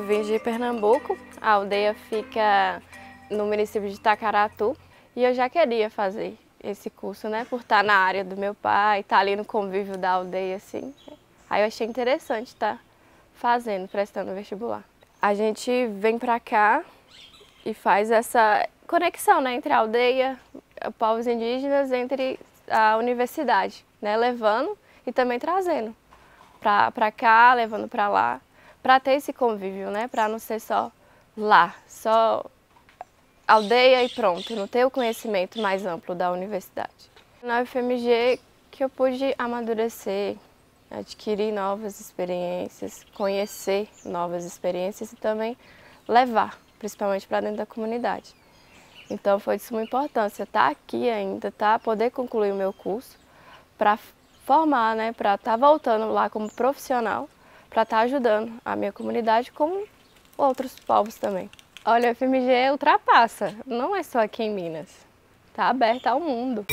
Eu vim de Pernambuco, a aldeia fica no município de Itacaratu e eu já queria fazer esse curso, né? Por estar na área do meu pai, estar ali no convívio da aldeia, assim. Aí eu achei interessante estar fazendo, prestando vestibular. A gente vem pra cá e faz essa conexão né, entre a aldeia, povos indígenas, entre a universidade, né? Levando e também trazendo para cá, levando para lá para ter esse convívio, né? Para não ser só lá, só aldeia e pronto, não ter o conhecimento mais amplo da universidade. Na UFMG que eu pude amadurecer, adquirir novas experiências, conhecer novas experiências e também levar, principalmente para dentro da comunidade. Então foi de suma importância estar tá aqui ainda, estar tá? Poder concluir o meu curso para formar, né? Para estar tá voltando lá como profissional para estar tá ajudando a minha comunidade como outros povos também. Olha, o FMG ultrapassa, não é só aqui em Minas, está aberta ao mundo.